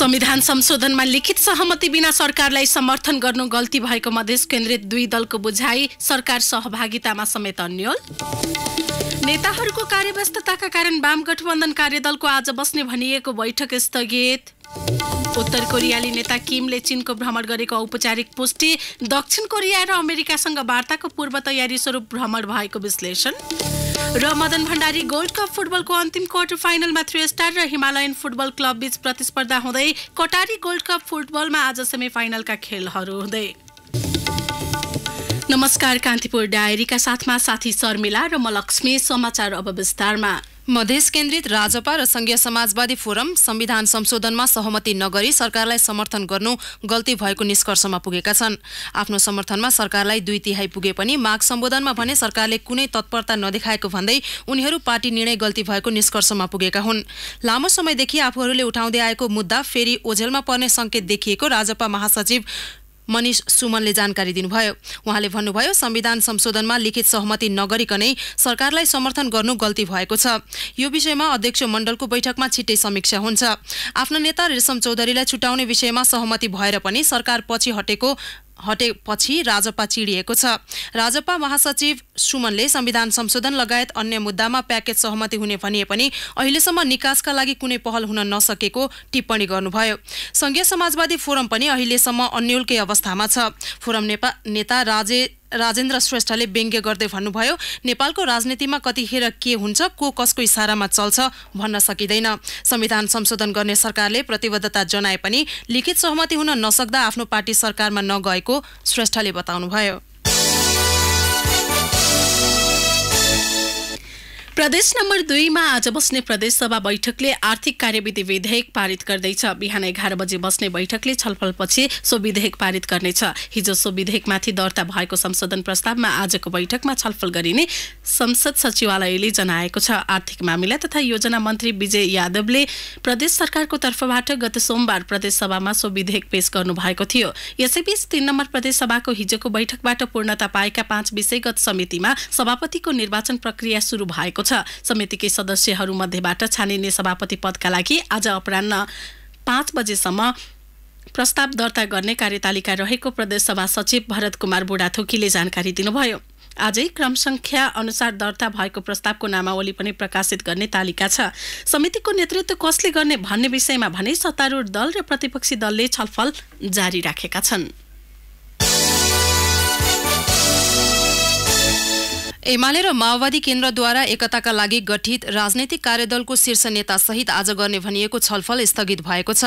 संविधान संशोधनमा लिखित सहमति बिना सरकारलाई समर्थन गर्नु गल्ती भएको मधेस केन्द्रित दुई दलको बुझाई सरकार सहभागितामा समेत अन्यल नेताहरूको कार्यव्यस्तताका कारण वाम गठबन्धन कार्यदलको आज बस्ने भनिएको बैठक स्थगित उत्तर कोरियाली नेता किमले चीनको भ्रमण गरेको औपचारिक पुष्टि दक्षिण कोरिया र अमेरिकासँग वार्ताको पूर्व तयारी स्वरूप भ्रमण भएको विश्लेषण र मदन भण्डारी गोल्ड कप फुटबलको अन्तिम क्वार्टर फाइनलमा थ्री स्टार र हिमालयन फुटबल क्लब बीच प्रतिस्पर्धा हुँदै कटारी गोल्ड कप फुटबलमा आज सेमी फाइनलका खेलहरू हुँदै नमस्कार कान्तिपुर डायरीका साथमा साथी शर्मिला र म लक्ष्मी समाचार अब विस्तारमा मधेस केन्द्रित राजपा र संघीय समाजवादी फोरम संविधान संशोधनमा सहमति नगरी सरकारलाई समर्थन गर्नु गल्ती भएको निष्कर्षमा पुगेका छन् आफ्नो समर्थनमा सरकारलाई दुई तिहाई पुगे पनि माग सम्बोधनमा भने सरकारले कुनै तत्परता नदेखाएको भन्दै उनीहरू पार्टी निर्णय गल्ती भएको निष्कर्षमा पुगेका हुन् लामो समयदेखि आफूहरूले उठाउँदै आएको मुद्दा फेरि ओझेलमा पर्ने सङ्केत देखिएको राजपा महासचिव मनिष सुमनले जानकारी दिनुभयो उहाँले भन्नुभयो संविधान संशोधनमा लिखित सहमति नगरिकनै सरकारलाई समर्थन गर्नु गल्ती भएको छ यो विषयमा अध्यक्ष मण्डलको बैठकमा छिट्टै समीक्षा हुन्छ आफ्नो नेता रेशम चौधरीलाई छुटाउने विषयमा सहमति भएर पनि सरकार पछि हटेको हटेपछि राजपा चिडिएको छ राजपा महासचिव सुमनले संविधान संशोधन लगायत अन्य मुद्दामा प्याकेज सहमति हुने भनिए पनि अहिलेसम्म निकासका लागि कुनै पहल हुन नसकेको टिप्पणी गर्नुभयो संघीय समाजवादी फोरम पनि अहिलेसम्म अन्यलकै अवस्थामा छ फोरम नेता राजे राजेन्द्र श्रेष्ठले व्यङ्ग्य गर्दै भन्नुभयो नेपालको राजनीतिमा कतिखेर के हुन्छ को कसको इसारामा चल्छ भन्न सकिँदैन संविधान संशोधन गर्ने सरकारले प्रतिबद्धता जनाए पनि लिखित सहमति हुन नसक्दा आफ्नो पार्टी सरकारमा नगएको श्रेष्ठले बताउनुभयो प्रदेश नम्बर दुईमा आज बस्ने प्रदेशसभा बैठकले आर्थिक कार्यविधि विधेयक पारित गर्दैछ बिहान एघार बजे बस्ने बैठकले छलफलपछि सो विधेयक पारित गर्नेछ हिजो सो विधेयकमाथि दर्ता भएको संशोधन प्रस्तावमा आजको बैठकमा छलफल गरिने संसद सचिवालयले जनाएको छ आर्थिक मामिला तथा योजना मन्त्री विजय यादवले प्रदेश सरकारको तर्फबाट गत सोमबार प्रदेशसभामा सो विधेयक पेश गर्नुभएको थियो यसैबीच तीन नम्बर प्रदेशसभाको हिजोको बैठकबाट पूर्णता पाएका पाँच विषयगत समितिमा सभापतिको निर्वाचन प्रक्रिया सुरु भएको भएको छ समितिकै सदस्यहरूमध्येबाट छानिने सभापति पदका लागि आज अपरान्न पाँच बजेसम्म प्रस्ताव दर्ता गर्ने कार्यतालिका रहेको प्रदेश सभा सचिव भरत कुमार बुढाथोकीले जानकारी दिनुभयो आजै क्रम संख्या अनुसार दर्ता भएको प्रस्तावको नामावली पनि प्रकाशित गर्ने तालिका छ समितिको नेतृत्व कसले गर्ने भन्ने विषयमा भने सत्तारूढ दल र प्रतिपक्षी दलले छलफल जारी राखेका छन् एमाले र माओवादी केन्द्रद्वारा एकताका लागि गठित राजनैतिक कार्यदलको शीर्ष नेतासहित आज गर्ने भनिएको छलफल स्थगित भएको छ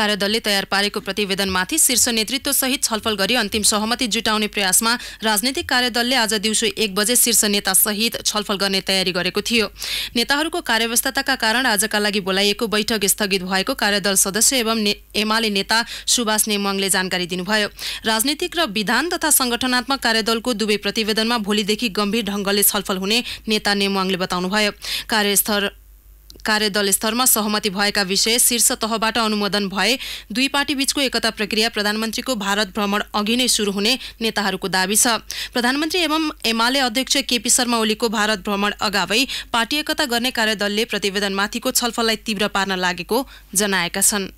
कार्यदलले तयार पारेको प्रतिवेदनमाथि शीर्ष नेतृत्वसहित छलफल गरी अन्तिम सहमति जुटाउने प्रयासमा राजनैतिक कार्यदलले आज दिउँसो एक बजे शीर्ष नेतासहित छलफल गर्ने तयारी गरेको थियो नेताहरूको कार्यव्यस्तताका कारण आजका लागि बोलाइएको बैठक स्थगित भएको कार्यदल सदस्य एवं एमाले नेता सुभाष नेमङले जानकारी दिनुभयो राजनीतिक र विधान तथा संगठनात्मक कार्यदलको दुवै प्रतिवेदनमा भोलिदेखि गम्भीर ढङ्गले छलफल हुने नेता नेमुवाङले बताउनुभयो कार्यस्थल कार्यदल स्तरमा सहमति भएका विषय शीर्ष तहबाट अनुमोदन भए दुई पार्टी बीचको एकता प्रक्रिया प्रधानमन्त्रीको भारत भ्रमण अघि नै सुरु हुने नेताहरूको दावी छ प्रधानमन्त्री एवं एमाले अध्यक्ष केपी शर्मा ओलीको भारत भ्रमण अगावै पार्टी एकता गर्ने कार्यदलले प्रतिवेदनमाथिको छलफललाई तीव्र पार्न लागेको जनाएका छन्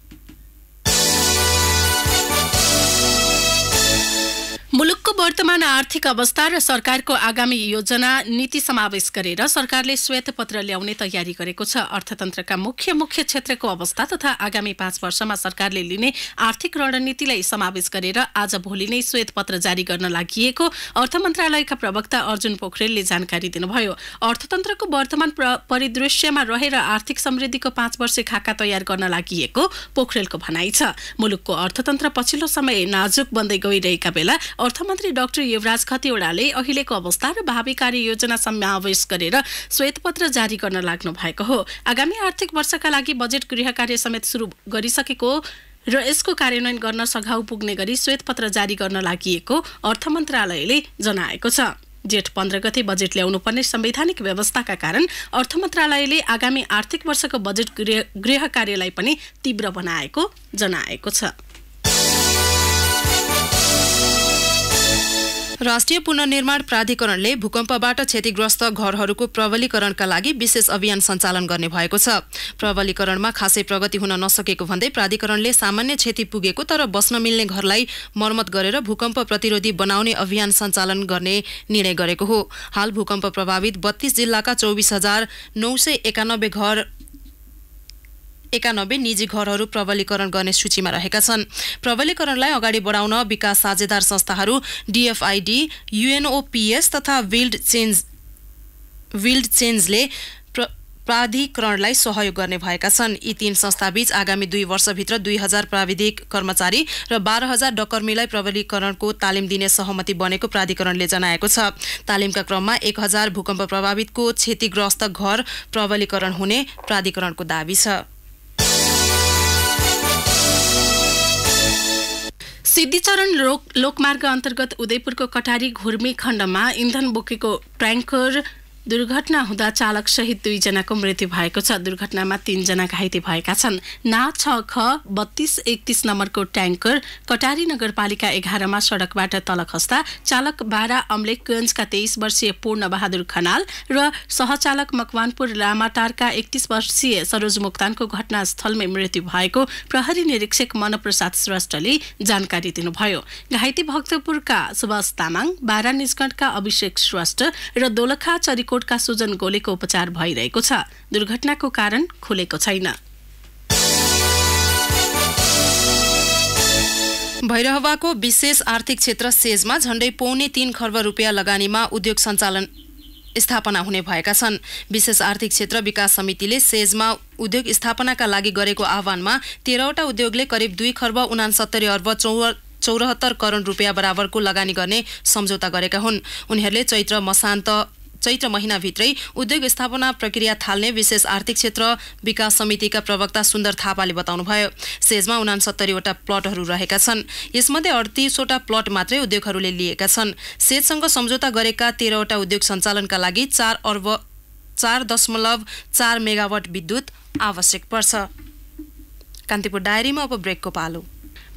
मुलुकको वर्तमान आर्थिक अवस्था र सरकारको आगामी योजना नीति समावेश गरेर सरकारले पत्र ल्याउने तयारी गरेको छ अर्थतन्त्रका मुख्य मुख्य क्षेत्रको अवस्था तथा आगामी पाँच वर्षमा सरकारले लिने आर्थिक रणनीतिलाई समावेश गरेर आज भोलि नै पत्र जारी गर्न लागि अर्थ मन्त्रालयका प्रवक्ता अर्जुन पोखरेलले जानकारी दिनुभयो अर्थतन्त्रको वर्तमान परिदृश्यमा रहेर आर्थिक समृद्धिको पाँच वर्ष खाका तयार गर्न लागि पोखरेलको भनाइ छ मुलुकको अर्थतन्त्र पछिल्लो समय नाजुक बन्दै गइरहेका बेला अर्थमन्त्री डाक्टर युवराज खतिवड़ाले अहिलेको अवस्था र भावी कार्ययोजना समावेश गरेर श्वेतपत्र जारी गर्न लाग्नु भएको हो आगामी आर्थिक वर्षका लागि बजेट गृह कार्य समेत सुरु गरिसकेको र यसको कार्यान्वयन गर्न सघाउ पुग्ने गरी श्वेतपत्र जारी गर्न लागि अर्थ मन्त्रालयले जनाएको छ जेठ पन्ध्र गते बजेट ल्याउनुपर्ने संवैधानिक व्यवस्थाका कारण अर्थ मन्त्रालयले आगामी आर्थिक वर्षको बजेट गृह गृह कार्यलाई पनि तीव्र बनाएको जनाएको छ राष्ट्रिय पुनर्निर्माण प्राधिकरणले भूकम्पबाट क्षतिग्रस्त घरहरूको प्रबलीकरणका लागि विशेष अभियान सञ्चालन गर्ने भएको छ प्रबलीकरणमा खासै प्रगति हुन नसकेको भन्दै प्राधिकरणले सामान्य क्षति पुगेको तर बस्न मिल्ने घरलाई मर्मत गरेर भूकम्प प्रतिरोधी बनाउने अभियान सञ्चालन गर्ने निर्णय गरेको हो हाल भूकम्प प्रभावित बत्तीस जिल्लाका चौबिस हजार नौ सय एकानब्बे घर एकानब्बे निजी घरहरू प्रबलीकरण गर्ने सूचीमा रहेका छन् प्रबलीकरणलाई अगाडि बढाउन विकास साझेदार संस्थाहरू डिएफआइडी युएनओपिएस तथा विल्ड चेन्ज विल्ड चेन्जले प्राधिकरणलाई सहयोग गर्ने भएका छन् यी तीन संस्थाबीच आगामी दुई वर्षभित्र दुई हजार प्राविधिक कर्मचारी र बाह्र हजार डकर्मीलाई प्रबलीकरणको तालिम दिने सहमति बनेको प्राधिकरणले जनाएको छ तालिमका क्रममा एक हजार भूकम्प प्रभावितको क्षतिग्रस्त घर प्रबलीकरण हुने प्राधिकरणको दावी छ सिद्धिचरण लोक लोकमार्ग अन्तर्गत उदयपुरको कटारी घुर्मी खण्डमा इन्धन बोकेको ट्याङ्कर दुर्घटना हुँदा चालक सहित दुईजनाको मृत्यु भएको छ दुर्घटनामा तीनजना घाइते भएका छन् ना छ ख बत्तीस एकतिस नम्बरको ट्याङ्कर कटारी नगरपालिका एघारमा सडकबाट तल खस्दा चालक बारा अम्लेकगञ्जका तेइस वर्षीय पूर्ण बहादुर खनाल र सहचालक मकवानपुर लामाटारका एकतिस वर्षीय सरोज मोक्तानको घटनास्थलमै मृत्यु भएको प्रहरी निरीक्षक मनप्रसाद श्रेष्ठले जानकारी दिनुभयो घाइते भक्तपुरका सुभाष तामाङ बारा निजगढका अभिषेक श्रेष्ठ र दोलखा चरीको कोटका सुजन गोलेको उपचार भइरहेको छ दुर्घटनाको कारण खुलेको छैन भैरहवाको विशेष आर्थिक क्षेत्र सेजमा झण्डै पौने तीन खर्ब रुपियाँ लगानीमा उद्योग सञ्चालन स्थापना हुने भएका छन् विशेष आर्थिक क्षेत्र विकास समितिले सेजमा उद्योग स्थापनाका लागि गरेको आह्वानमा तेह्रवटा उद्योगले करिब दुई खर्ब उनासत्तरी अर्ब चौव चौरात्तर करोड रुपियाँ बराबरको लगानी गर्ने सम्झौता गरेका हुन् उनीहरूले चैत्र मसान्त चैत्र महिनाभित्रै उद्योग स्थापना प्रक्रिया थाल्ने विशेष आर्थिक क्षेत्र विकास समितिका प्रवक्ता सुन्दर थापाले बताउनुभयो सेजमा उनासत्तरीवटा प्लटहरू रहेका छन् यसमध्ये अडतिसवटा प्लट मात्रै उद्योगहरूले लिएका छन् सेजसँग सम्झौता गरेका तेह्रवटा उद्योग सञ्चालनका लागि चार अर्ब चार दशमलव चार मेगावट विद्युत आवश्यक पर्छ कान्तिपुर डायरीमा अब ब्रेकको पालो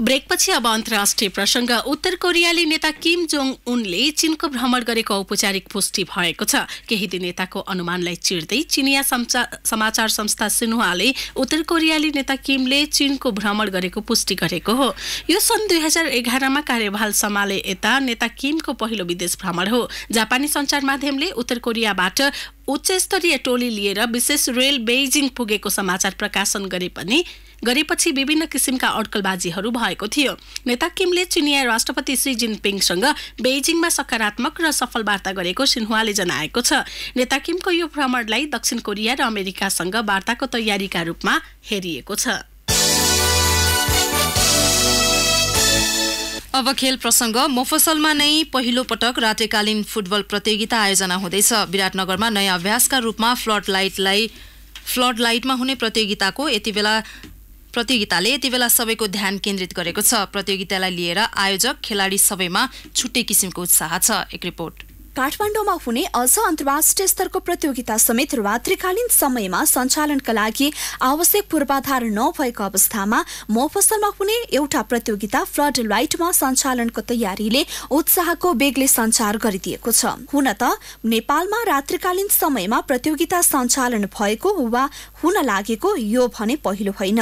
ब्रेकपछि अब अन्तर्राष्ट्रिय प्रसङ्ग उत्तर कोरियाली नेता किम जोङ उनले चीनको भ्रमण गरेको औपचारिक पुष्टि भएको छ केही दिन यताको अनुमानलाई चिर्दै चिनिया समाचार संस्था सिन्हुवाले उत्तर कोरियाली नेता किमले चीनको भ्रमण गरेको पुष्टि गरेको हो यो सन् दुई हजार एघारमा कार्यभार सम्हाले यता नेता किमको पहिलो विदेश भ्रमण हो जापानी सञ्चार माध्यमले उत्तर कोरियाबाट उच्च स्तरीय टोली लिएर विशेष रेल बेजिङ पुगेको समाचार प्रकाशन गरे पनि गरेपछि विभिन्न किसिमका अड्कलबाजीहरू भएको थियो नेता किमले चिनिया राष्ट्रपति सी जिनपिङसँग बेजिङमा सकारात्मक र सफल वार्ता गरेको सिन्हुवाले जनाएको छ नेता किमको यो भ्रमणलाई दक्षिण कोरिया र अमेरिकासँग वार्ताको तयारीका रूपमा हेरिएको छ अब खेल प्रसङ्ग मोफसलमा नै पहिलो पटक रातेकालीन फुटबल प्रतियोगिता आयोजना हुँदैछ विराटनगरमा नयाँ अभ्यासका रूपमा फ्लड लाइटलाई फ्लड लाइटमा हुने प्रतियोगिताको यति बेला प्रतियोगिताले यति बेला सबैको ध्यान केन्द्रित गरेको छ प्रतियोगितालाई लिएर आयोजक खेलाडी सबैमा छुट्टै किसिमको उत्साह छ एक रिपोर्ट काठमाडौँमा हुने अझ अन्तर्राष्ट्रिय स्तरको प्रतियोगिता समेत रात्रिकालीन समयमा सञ्चालनका लागि आवश्यक पूर्वाधार नभएको अवस्थामा मोफसलमा हुने एउटा प्रतियोगिता फ्लड लाइटमा सञ्चालनको तयारीले उत्साहको बेगले सञ्चार गरिदिएको छ हुन त नेपालमा रात्रिकालीन समयमा प्रतियोगिता सञ्चालन भएको वा हुन लागेको यो भने पहिलो होइन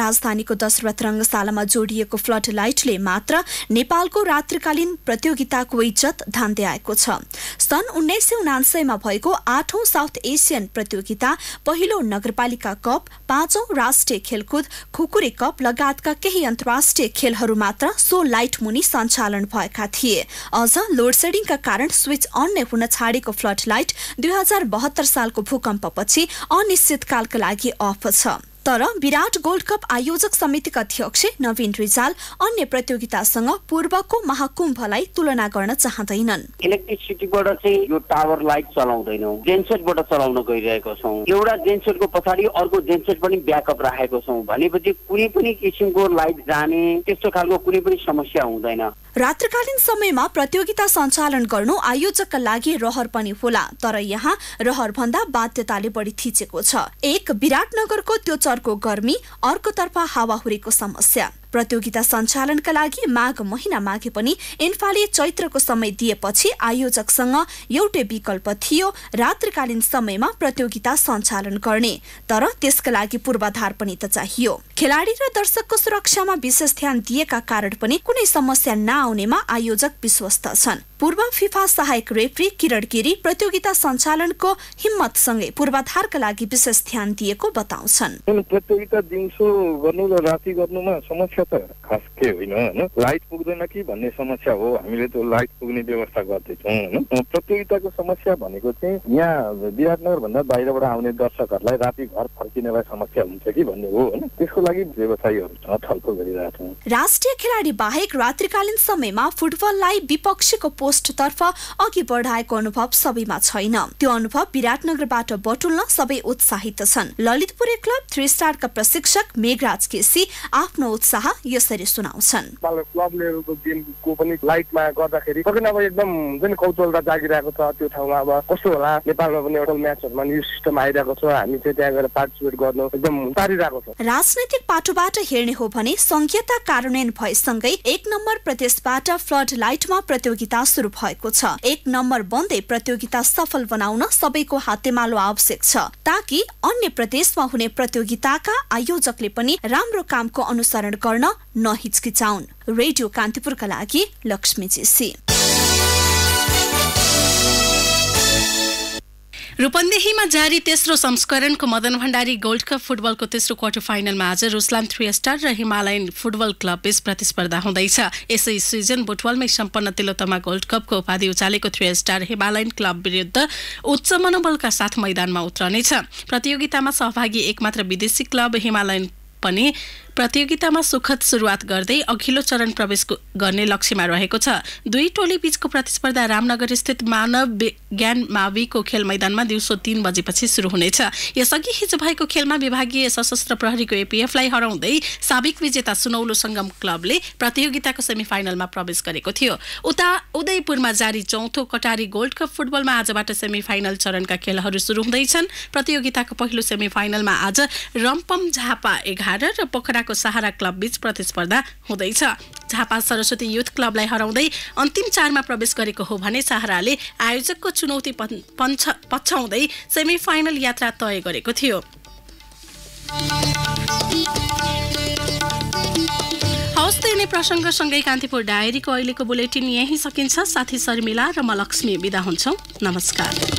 राजधानीको दशरथ रङ्गशालामा जोडिएको फ्लड लाइटले मात्र नेपालको रात्रिकालीन प्रतियोगिताको इज्जत धान्दै आएको छ सन् उन्नाइस सय उनान्सयमा भएको आठौं साउथ एसियन प्रतियोगिता पहिलो नगरपालिका कप पाँचौं राष्ट्रिय खेलकुद खुकुरी कप लगायतका केही अन्तर्राष्ट्रिय खेलहरू मात्र सो लाइट मुनि सञ्चालन भएका थिए अझ लोडसेडिङका कारण स्विच अन नै हुन छाडेको फ्लड लाइट दुई हजार बहत्तर सालको भूकम्पपछि अनिश्चितकालका लागि अफ छ तर विराट गोल्ड कप आयोजक समितिका अध्यक्ष नवीन रिजाल अन्य प्रतियोगितासँग पूर्वको महाकुम्भलाई तुलना गर्न चाहँदैनन् इलेक्ट्रिसिटीबाट चाहिँ यो टावर लाइट चलाउँदैनौ जेनसेटबाट चलाउन गइरहेको छौँ एउटा जेनसेटको पछाडि अर्को जेनसेट पनि ब्याकअप राखेको छौँ भनेपछि कुनै पनि किसिमको लाइट जाने त्यस्तो खालको कुनै पनि समस्या हुँदैन रात्रकालीन समयमा प्रतियोगिता सञ्चालन गर्नु आयोजकका लागि रहर पनि होला तर यहाँ रहर भन्दा बाध्यताले बढी थिचेको छ एक विराटनगरको त्यो एकतर्फको गर्मी अर्कोतर्फ हावाहुरीको समस्या प्रतियोगिता सञ्चालनका लागि माघ महिना माघे पनि इन्फाले चैत्रको समय दिएपछि आयोजकसँग एउटै विकल्प थियो रात्रिकालीन समयमा प्रतियोगिता सञ्चालन गर्ने तर त्यसका लागि पूर्वाधार पनि त चाहियो खेलाडी र दर्शकको सुरक्षामा विशेष ध्यान दिएका कारण पनि कुनै समस्या नआउनेमा आयोजक विश्वस्त छन् पूर्व फिफा सहायक रेफ्री किरण गिरी प्रतियोगिता सञ्चालनको हिम्मतसँगै पूर्वाधारका लागि विशेष ध्यान दिएको बताउँछन् प्रतियोगिता दिउँसो गर्नु र राति गर्नुमा समस्या समस्या त खास के होइन होइन लाइट पुग्दैन कि भन्ने समस्या हो हामीले त्यो लाइट पुग्ने व्यवस्था गर्दैछौँ होइन प्रतियोगिताको समस्या भनेको चाहिँ यहाँ विराटनगरभन्दा बाहिरबाट आउने दर्शकहरूलाई राति घर फर्किनेलाई समस्या हुन्छ कि भन्ने हो होइन त्यसको लागि व्यवसायीहरूसँग छलफल गरिरहेको छौँ राष्ट्रिय खेलाडी बाहेक रात्रिकालीन समयमा फुटबललाई विपक्षीको पोस्टतर्फ अघि बढाएको अनुभव सबैमा छैन त्यो अनुभव विराटनगरबाट बटुल्न सबै उत्साहित छन् ललितपुरे क्लब थ्री स्टारका प्रशिक्षक मेघराज केसी आफ्नो उत्साह सल्लाह यसरी सुनाउँछन् क्लब लेभलको गेमको पनि लाइटमा गर्दाखेरि अब एकदम जुन कौतुलता जागिरहेको छ त्यो ठाउँमा अब कस्तो होला नेपालमा पनि एउटा म्याचहरूमा न्यु सिस्टम आइरहेको छ हामी चाहिँ त्यहाँ गएर पार्टिसिपेट गर्नु एकदम पारिरहेको छ राजनैतिक पाटोबाट हेर्ने हो भने संघीयता कार्यान्वयन भएसँगै एक नम्बर प्रदेशबाट फ्लड लाइटमा प्रतियोगिता सुरु भएको छ एक नम्बर बन्दै प्रतियोगिता सफल बनाउन सबैको हातेमालो आवश्यक छ ताकि अन्य प्रदेशमा हुने प्रतियोगिताका आयोजकले पनि राम्रो कामको अनुसरण गर्न गर्न नहिचकिचाउन् रेडियो कान्तिपुरका लागि लक्ष्मी जेसी रूपन्देहीमा जारी तेस्रो संस्करणको मदन भण्डारी गोल्ड कप फुटबलको तेस्रो क्वार्टर फाइनलमा आज रुसलाम थ्री स्टार र हिमालयन फुटबल क्लब बीच प्रतिस्पर्धा हुँदैछ यसै सिजन बुटवलमै सम्पन्न तिलोतमा गोल्ड कपको उपाधि उचालेको थ्री स्टार हिमालयन क्लब विरुद्ध उच्च मनोबलका साथ मैदानमा उत्रनेछ प्रतियोगितामा सहभागी एकमात्र विदेशी क्लब हिमालयन पनि प्रतियोगितामा सुखद सुरुवात गर्दै अघिल्लो चरण प्रवेश गर्ने लक्ष्यमा रहेको छ दुई टोली बीचको प्रतिस्पर्धा रामनगर स्थित मानव विज्ञान माविको खेल मैदानमा दिउँसो तीन बजेपछि सुरु हुनेछ यसअघि हिजो भएको खेलमा विभागीय सशस्त्र प्रहरीको एपिएफलाई हराउँदै साबिक विजेता सुनौलो सङ्गम क्लबले प्रतियोगिताको सेमिफाइनलमा प्रवेश गरेको थियो उता उदयपुरमा जारी चौथो कटारी गोल्ड कप फुटबलमा आजबाट सेमिफाइनल चरणका खेलहरू सुरु हुँदैछन् प्रतियोगिताको पहिलो सेमिफाइनलमा आज रम्पम झापा एघार र पोखरा झापाको सहारा क्लब बीच प्रतिस्पर्धा हुँदैछ झापा सरस्वती युथ क्लबलाई हराउँदै अन्तिम चारमा प्रवेश गरेको हो भने सहाराले आयोजकको चुनौती पछ्याउँदै सेमी फाइनल यात्रा तय गरेको थियो हवस् त यिनै प्रसङ्गसँगै कान्तिपुर डायरीको अहिलेको बुलेटिन यहीँ सकिन्छ साथी शर्मिला र म लक्ष्मी बिदा हुन्छौँ नमस्कार